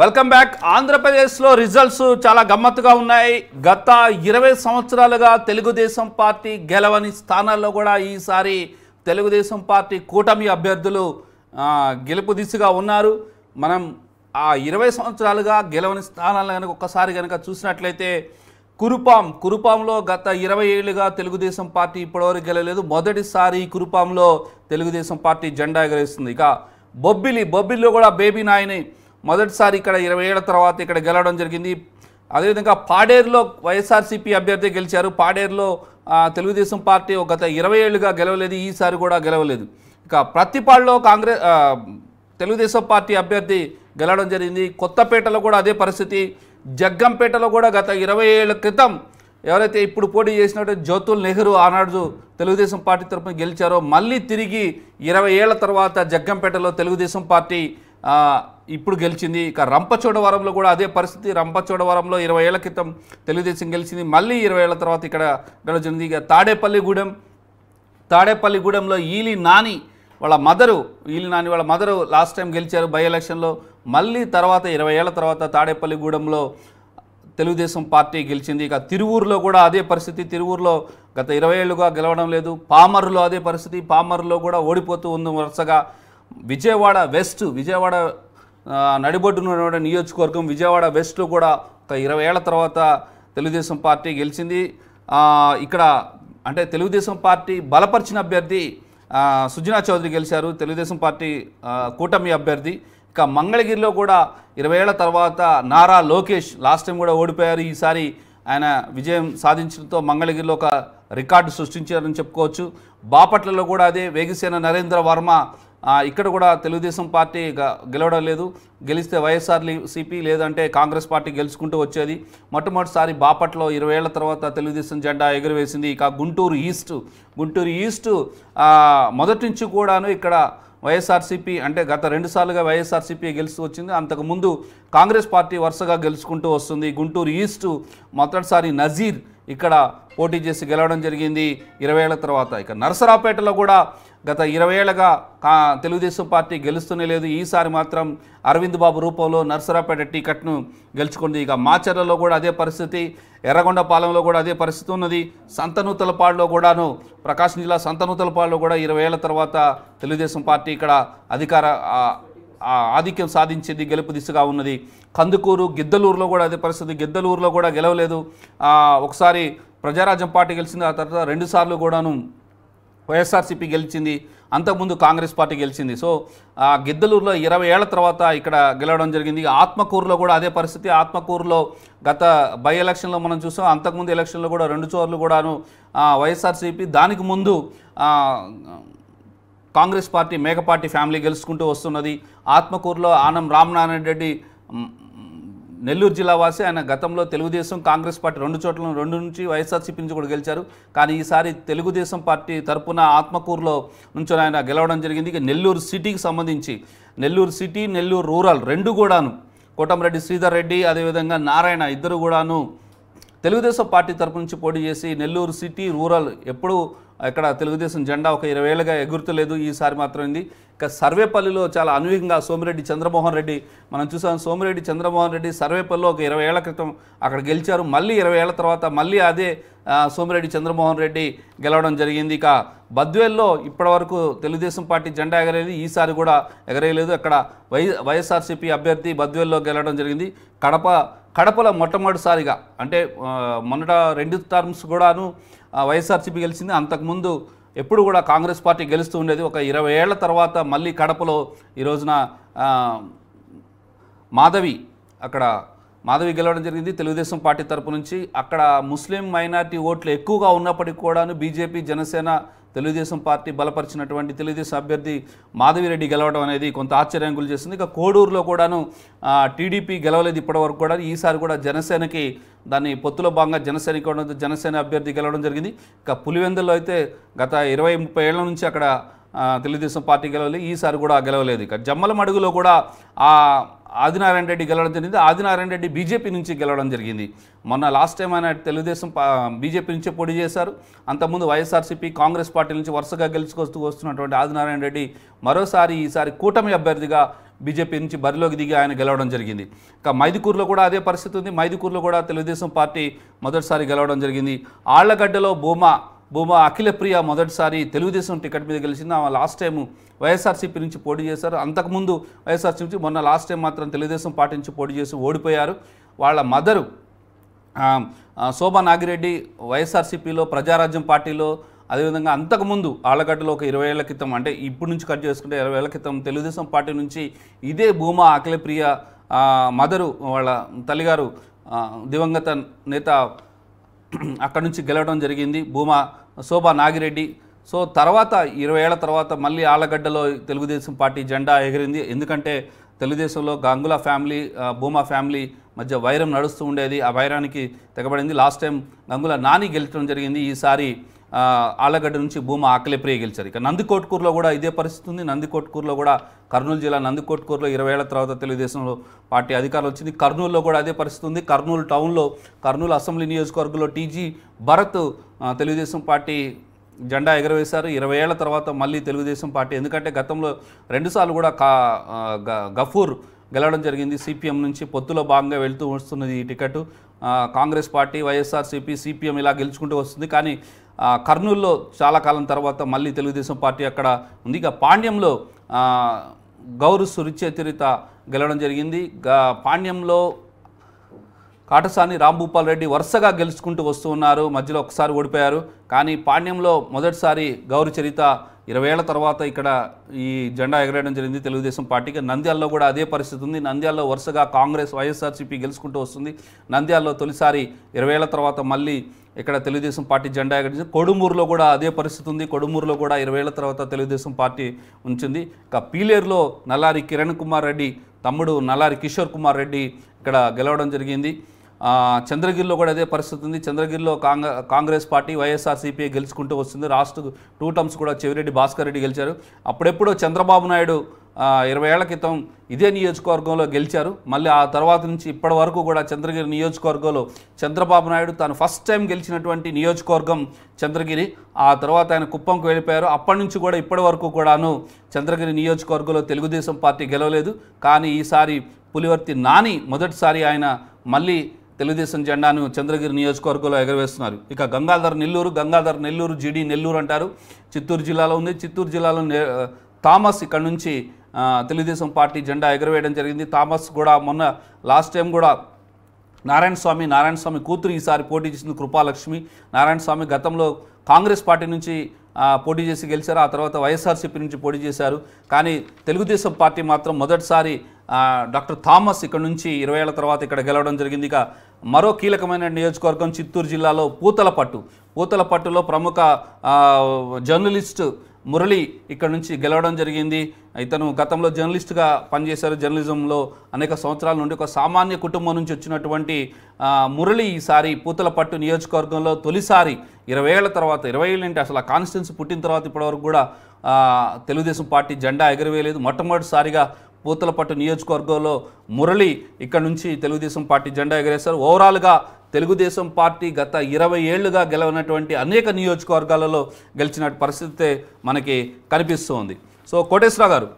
welcome back ఆంధ్రప్రదేశ్లో results చాలా గమ్మత్తుగా ఉన్నాయి గత ఇరవై సంవత్సరాలుగా తెలుగుదేశం పార్టీ గెలవని స్థానాల్లో కూడా ఈసారి తెలుగుదేశం పార్టీ కూటమి అభ్యర్థులు గెలుపు దిశగా ఉన్నారు మనం ఆ ఇరవై సంవత్సరాలుగా గెలవని స్థానాలను కనుక ఒక్కసారి కనుక చూసినట్లయితే కురుపాం కురుపాంలో గత ఇరవై ఏళ్ళుగా తెలుగుదేశం పార్టీ ఇప్పటివరకు గెలవలేదు మొదటిసారి కురుపాంలో తెలుగుదేశం పార్టీ జెండా ఎగరేస్తుంది ఇక బొబ్బిలి బొబ్బిలిలో కూడా బేబీ నాయని మొదటిసారి ఇక్కడ ఇరవై ఏళ్ల తర్వాత ఇక్కడ గెలవడం జరిగింది అదేవిధంగా పాడేరులో వైఎస్ఆర్సీపీ అభ్యర్థి గెలిచారు పాడేరులో తెలుగుదేశం పార్టీ గత ఇరవై ఏళ్ళుగా గెలవలేదు ఈసారి కూడా గెలవలేదు ఇక ప్రతిపాడులో కాంగ్రెస్ తెలుగుదేశం పార్టీ అభ్యర్థి గెలవడం జరిగింది కొత్తపేటలో కూడా అదే పరిస్థితి జగ్గంపేటలో కూడా గత ఇరవై ఏళ్ళ క్రితం ఎవరైతే ఇప్పుడు పోటీ చేసినట్టు జ్యోతుల్ నెహ్రూ ఆనాడు తెలుగుదేశం పార్టీ తరఫున గెలిచారో మళ్ళీ తిరిగి ఇరవై ఏళ్ళ తర్వాత జగ్గంపేటలో తెలుగుదేశం పార్టీ ఇప్పుడు గెలిచింది ఇక రంపచోడవరంలో కూడా అదే పరిస్థితి రంపచోడవరంలో ఇరవై ఏళ్ల క్రితం తెలుగుదేశం గెలిచింది మళ్ళీ ఇరవై ఏళ్ల తర్వాత ఇక్కడ గెలిచింది ఇక తాడేపల్లిగూడెం తాడేపల్లిగూడెంలో ఈలి నాని వాళ్ళ మదరు ఈలి నాని వాళ్ళ మదరు లాస్ట్ టైం గెలిచారు బై ఎలక్షన్లో మళ్ళీ తర్వాత ఇరవై ఏళ్ల తర్వాత తాడేపల్లిగూడెంలో తెలుగుదేశం పార్టీ గెలిచింది ఇక తిరువూరులో కూడా అదే పరిస్థితి తిరువూరులో గత ఇరవై ఏళ్ళుగా గెలవడం లేదు పామరులో అదే పరిస్థితి పామరులో కూడా ఓడిపోతూ ఉంది వరుసగా విజయవాడ వెస్ట్ విజయవాడ నడిబొడ్డున నియోజకవర్గం విజయవాడ వెస్ట్లో కూడా ఒక ఇరవై ఏళ్ల తర్వాత తెలుగుదేశం పార్టీ గెలిచింది ఇక్కడ అంటే తెలుగుదేశం పార్టీ బలపరిచిన అభ్యర్థి సుజనా చౌదరి గెలిచారు తెలుగుదేశం పార్టీ కూటమి అభ్యర్థి ఇక మంగళగిరిలో కూడా ఇరవై ఏళ్ల తర్వాత నారా లోకేష్ లాస్ట్ టైం కూడా ఓడిపోయారు ఈసారి ఆయన విజయం సాధించడంతో మంగళగిరిలో ఒక రికార్డు సృష్టించారని చెప్పుకోవచ్చు బాపట్లలో కూడా అదే వేగిసేన నరేంద్ర వర్మ ఇక్కడ కూడా తెలుగుదేశం పార్టీ గెలవడం లేదు గెలిస్తే వైఎస్ఆర్ సిపి లేదంటే కాంగ్రెస్ పార్టీ గెలుచుకుంటూ వచ్చేది మొట్టమొదటిసారి బాపట్లో ఇరవై ఏళ్ల తర్వాత తెలుగుదేశం జెండా ఎగురవేసింది ఇక గుంటూరు ఈస్ట్ గుంటూరు ఈస్ట్ మొదటి నుంచి కూడాను ఇక్కడ వైఎస్ఆర్సీపీ అంటే గత రెండుసార్లుగా వైఎస్ఆర్సీపీ గెలుస్తూ వచ్చింది అంతకుముందు కాంగ్రెస్ పార్టీ వరుసగా గెలుచుకుంటూ వస్తుంది గుంటూరు ఈస్ట్ మొదటిసారి నజీర్ ఇక్కడ పోటీ చేసి గెలవడం జరిగింది ఇరవై ఏళ్ల తర్వాత ఇక నరసరావుపేటలో కూడా గత ఇరవై ఏళ్ళగా కా తెలుగుదేశం పార్టీ గెలుస్తూనే లేదు ఈసారి మాత్రం అరవింద్ బాబు రూపంలో నర్సరాపేట టికెట్ను గెలుచుకుంది ఇక మాచర్లలో కూడా అదే పరిస్థితి ఎర్రగొండపాలెంలో కూడా అదే పరిస్థితి ఉన్నది సంతనూతలపాడులో కూడాను ప్రకాశం జిల్లా సంతనూతలపాడులో కూడా ఇరవై ఏళ్ళ తర్వాత తెలుగుదేశం పార్టీ ఇక్కడ అధికార ఆధిక్యం సాధించింది గెలుపు దిశగా ఉన్నది కందుకూరు గిద్దలూరులో కూడా అదే పరిస్థితి గిద్దలూరులో కూడా గెలవలేదు ఒకసారి ప్రజారాజ్యం పార్టీ గెలిచింది ఆ తర్వాత రెండుసార్లు కూడాను వైఎస్ఆర్సీపీ గెలిచింది అంతకుముందు కాంగ్రెస్ పార్టీ గెలిచింది సో గిద్దలూరులో ఇరవై ఏళ్ల తర్వాత ఇక్కడ గెలవడం జరిగింది ఆత్మకూరులో కూడా అదే పరిస్థితి ఆత్మకూరులో గత బై ఎలక్షన్లో మనం చూసాం అంతకుముందు ఎలక్షన్లో కూడా రెండు చోర్లు కూడాను వైఎస్ఆర్సీపీ దానికి ముందు కాంగ్రెస్ పార్టీ మేకపార్టీ ఫ్యామిలీ గెలుచుకుంటూ వస్తున్నది ఆత్మకూరులో ఆనం రామనారాయణ రెడ్డి నెల్లూరు జిల్లా వాసి ఆయన గతంలో తెలుగుదేశం కాంగ్రెస్ పార్టీ రెండు చోట్ల రెండు నుంచి వైఎస్ఆర్సీపీ నుంచి కూడా గెలిచారు కానీ ఈసారి తెలుగుదేశం పార్టీ తరపున ఆత్మకూరులో నుంచి ఆయన గెలవడం జరిగింది ఇక నెల్లూరు సిటీకి సంబంధించి నెల్లూరు సిటీ నెల్లూరు రూరల్ రెండు కూడాను కోటంరెడ్డి శ్రీధర్ రెడ్డి అదేవిధంగా నారాయణ ఇద్దరు కూడాను తెలుగుదేశం పార్టీ తరపు నుంచి పోటీ చేసి నెల్లూరు సిటీ రూరల్ ఎప్పుడు ఇక్కడ తెలుగుదేశం జెండా ఒక ఇరవై ఏళ్ళుగా ఎగురుతలేదు ఈసారి మాత్రం ఇది ఇక సర్వేపల్లిలో చాలా అనువీకంగా సోమిరెడ్డి చంద్రమోహన్ రెడ్డి మనం చూసాం సోమిరెడ్డి చంద్రమోహన్ రెడ్డి సర్వేపల్లిలో ఒక ఇరవై ఏళ్ల క్రితం అక్కడ గెలిచారు మళ్ళీ ఇరవై ఏళ్ల తర్వాత మళ్ళీ అదే సోమిరెడ్డి చంద్రమోహన్ రెడ్డి గెలవడం జరిగింది ఇక బద్వేల్లో ఇప్పటివరకు తెలుగుదేశం పార్టీ జెండా ఎగరేది ఈసారి కూడా ఎగరేయలేదు అక్కడ వై వైఎస్ఆర్సీపీ అభ్యర్థి బద్వేల్లో గెలవడం జరిగింది కడప కడపలో మొట్టమొదటిసారిగా అంటే మొన్నట రెండు టర్మ్స్ కూడాను వైఎస్ఆర్సీపీ గెలిచింది అంతకుముందు ఎప్పుడు కూడా కాంగ్రెస్ పార్టీ గెలుస్తూ ఉండేది ఒక ఇరవై ఏళ్ల తర్వాత మళ్ళీ కడపలో ఈ రోజున మాధవి అక్కడ మాధవి గెలవడం జరిగింది తెలుగుదేశం పార్టీ తరపు నుంచి అక్కడ ముస్లిం మైనార్టీ ఓట్లు ఎక్కువగా ఉన్నప్పటికీ కూడాను బీజేపీ జనసేన తెలుగుదేశం పార్టీ బలపరిచినటువంటి తెలుగుదేశం అభ్యర్థి మాధవిరెడ్డి గెలవడం అనేది కొంత ఆశ్చర్యం గురి చేసింది ఇక కోడూరులో కూడాను టీడీపీ గెలవలేదు ఇప్పటివరకు కూడా ఈసారి కూడా జనసేనకి దాన్ని పొత్తులో భాగంగా జనసేన జనసేన అభ్యర్థి గెలవడం జరిగింది ఇక పులివెందుల్లో అయితే గత ఇరవై ముప్పై ఏళ్ల నుంచి అక్కడ తెలుగుదేశం పార్టీ గెలవలేదు ఈసారి కూడా గెలవలేదు ఇక జమ్మలమడుగులో కూడా ఆ ఆదినారాయణ రెడ్డి గెలవడం జరిగింది ఆదినారాయణ రెడ్డి బీజేపీ నుంచి గెలవడం జరిగింది మొన్న లాస్ట్ టైం ఆయన తెలుగుదేశం బీజేపీ నుంచే పొడి చేశారు అంతకుముందు వైఎస్ఆర్సీపీ కాంగ్రెస్ పార్టీ నుంచి వరుసగా గెలుచుకొస్తూ వస్తున్నటువంటి ఆదినారాయణ రెడ్డి మరోసారి ఈసారి కూటమి అభ్యర్థిగా బీజేపీ నుంచి బరిలోకి దిగి ఆయన గెలవడం జరిగింది ఇక మైదుకూరులో కూడా అదే పరిస్థితి ఉంది మైదుకూరులో కూడా తెలుగుదేశం పార్టీ మొదటిసారి గెలవడం జరిగింది ఆళ్లగడ్డలో భూమా భూమా అఖిలప్రియ మొదటిసారి తెలుగుదేశం టికెట్ మీద గెలిచింది ఆమె లాస్ట్ టైం వైఎస్ఆర్సీపీ నుంచి పోటీ చేశారు అంతకుముందు వైఎస్ఆర్సీపీ నుంచి మొన్న లాస్ట్ టైం మాత్రం తెలుగుదేశం పార్టీ నుంచి పోటీ చేసి ఓడిపోయారు వాళ్ళ మదరు శోభా నాగిరెడ్డి వైఎస్ఆర్సీపీలో ప్రజారాజ్యం పార్టీలో అదేవిధంగా అంతకుముందు ఆలగడ్డలో ఒక ఇరవై ఏళ్ల క్రితం అంటే ఇప్పుడు నుంచి కట్ చేసుకుంటే ఇరవై ఏళ్ల క్రితం తెలుగుదేశం పార్టీ నుంచి ఇదే భూమా అఖిలప్రియ మదరు వాళ్ళ తల్లిగారు దివంగత నేత అక్కడ నుంచి గెలవడం జరిగింది భూమా శోభా నాగిరెడ్డి సో తర్వాత ఇరవై ఏళ్ల తర్వాత మళ్ళీ ఆళ్ళగడ్డలో తెలుగుదేశం పార్టీ జెండా ఎగిరింది ఎందుకంటే తెలుగుదేశంలో గంగుల ఫ్యామిలీ భూమా ఫ్యామిలీ మధ్య వైరం నడుస్తూ ఉండేది ఆ వైరానికి తెగబడింది లాస్ట్ టైం గంగుల నాని గెలిచడం జరిగింది ఈసారి ఆలగడ్డ నుంచి భూమా ఆకలి ప్రియ గెలిచారు ఇక నందికోట్కూరులో కూడా ఇదే పరిస్థితి ఉంది నందికోట్కూరులో కూడా కర్నూలు జిల్లా నందికోట్కూరులో ఇరవై ఏళ్ల తర్వాత తెలుగుదేశంలో పార్టీ అధికారం వచ్చింది కర్నూలులో కూడా అదే పరిస్థితి ఉంది కర్నూలు టౌన్లో కర్నూలు అసెంబ్లీ నియోజకవర్గంలో టీజీ భరత్ తెలుగుదేశం పార్టీ జెండా ఎగరవేశారు ఇరవై ఏళ్ల తర్వాత మళ్ళీ తెలుగుదేశం పార్టీ ఎందుకంటే గతంలో రెండుసార్లు కూడా కా గఫూర్ గెలవడం జరిగింది సిపిఎం నుంచి పొత్తులో భాగంగా వెళ్తూ వస్తున్నది ఈ ticket Congress party YSRCP CPM ఇలా గెలుచుకుంటూ వస్తుంది కానీ కర్నూలులో చాలా కాలం తర్వాత మళ్ళీ తెలుగుదేశం పార్టీ అక్కడ ఉంది ఇక పాండ్యంలో గౌరు సురిచేతిరిత గెలవడం జరిగింది పాండ్యంలో కాటసాని రాంభూపాల్ రెడ్డి వరుసగా గెలుచుకుంటూ వస్తూ ఉన్నారు మధ్యలో ఒకసారి ఓడిపోయారు కానీ పాండ్యంలో మొదటిసారి గౌరు చరిత ఇరవై ఏళ్ల తర్వాత ఇక్కడ ఈ జెండా ఎగరేయడం జరిగింది తెలుగుదేశం పార్టీకి నంద్యాలలో కూడా అదే పరిస్థితి ఉంది నంద్యాలలో వరుసగా కాంగ్రెస్ వైఎస్ఆర్సీపీ గెలుచుకుంటూ వస్తుంది నంద్యాలలో తొలిసారి ఇరవై ఏళ్ల తర్వాత మళ్ళీ ఇక్కడ తెలుగుదేశం పార్టీ జెండా ఎగరించింది కొడుమూరులో కూడా అదే పరిస్థితి ఉంది కొడుమూరులో కూడా ఇరవై ఏళ్ల తర్వాత తెలుగుదేశం పార్టీ ఉంచింది ఇక పీలేరులో నల్లారి కిరణ్ కుమార్ రెడ్డి తమ్ముడు నల్లారి కిషోర్ కుమార్ రెడ్డి ఇక్కడ గెలవడం జరిగింది చంద్రగిరిలో కూడా అదే పరిస్థితి ఉంది చంద్రగిరిలో కాంగ్రెస్ పార్టీ వైఎస్ఆర్సీపీ గెలుచుకుంటూ వస్తుంది రాష్ట్ర టూ టర్మ్స్ కూడా చెవిరెడ్డి భాస్కర్ రెడ్డి గెలిచారు అప్పుడెప్పుడో చంద్రబాబు నాయుడు ఇరవై ఏళ్ల క్రితం ఇదే నియోజకవర్గంలో గెలిచారు మళ్ళీ ఆ తర్వాత నుంచి ఇప్పటి వరకు కూడా చంద్రగిరి నియోజకవర్గంలో చంద్రబాబు నాయుడు తాను ఫస్ట్ టైం గెలిచినటువంటి నియోజకవర్గం చంద్రగిరి ఆ తర్వాత ఆయన కుప్పంకు వెళ్ళిపోయారు అప్పటి నుంచి కూడా ఇప్పటి వరకు కూడాను చంద్రగిరి నియోజకవర్గంలో తెలుగుదేశం పార్టీ గెలవలేదు కానీ ఈసారి పులివర్తి నాని మొదటిసారి ఆయన మళ్ళీ తెలుగుదేశం జెండాను చంద్రగిరి నియోజకవర్గంలో ఎగరవేస్తున్నారు ఇక గంగాధర్ నెల్లూరు గంగాధర్ నెల్లూరు జిడి నెల్లూరు అంటారు చిత్తూరు జిల్లాలో ఉంది చిత్తూరు జిల్లాలో థామస్ ఇక్కడ నుంచి తెలుగుదేశం పార్టీ జెండా ఎగరవేయడం జరిగింది థామస్ కూడా మొన్న లాస్ట్ టైం కూడా నారాయణ స్వామి నారాయణ స్వామి కూతురు ఈసారి పోటీ చేసింది కృపాలక్ష్మి నారాయణ స్వామి గతంలో కాంగ్రెస్ పార్టీ నుంచి పోటీ చేసి గెలిచారు ఆ తర్వాత వైఎస్ఆర్సీపీ నుంచి పోటీ చేశారు కానీ తెలుగుదేశం పార్టీ మాత్రం మొదటిసారి డాక్టర్ థామస్ ఇక్కడ నుంచి ఇరవై ఏళ్ళ తర్వాత ఇక్కడ గెలవడం జరిగింది ఇక మరో కీలకమైన నియోజకవర్గం చిత్తూరు జిల్లాలో పూతలపట్టు పూతలపట్టులో ప్రముఖ జర్నలిస్ట్ మురళి ఇక్కడ నుంచి గెలవడం జరిగింది ఇతను గతంలో జర్నలిస్ట్గా పనిచేశారు జర్నలిజంలో అనేక సంవత్సరాల నుండి ఒక సామాన్య కుటుంబం నుంచి వచ్చినటువంటి మురళి ఈసారి పూతలపట్టు నియోజకవర్గంలో తొలిసారి ఇరవై ఏళ్ళ తర్వాత ఇరవై ఏళ్ళు అంటే అసలు ఆ కాన్స్టిట్యున్సీ పుట్టిన తర్వాత ఇప్పటివరకు కూడా తెలుగుదేశం పార్టీ జెండా ఎగరవేయలేదు మొట్టమొదటిసారిగా పూతలపట్టు నియోజకవర్గంలో మురళి ఇక్కడ నుంచి తెలుగుదేశం పార్టీ జెండా ఎగరేశారు ఓవరాల్గా తెలుగుదేశం పార్టీ గత ఇరవై ఏళ్లుగా గెలవనటువంటి అనేక నియోజకవర్గాలలో గెలిచిన పరిస్థితే మనకి కనిపిస్తుంది సో కోటేశ్వరరావు గారు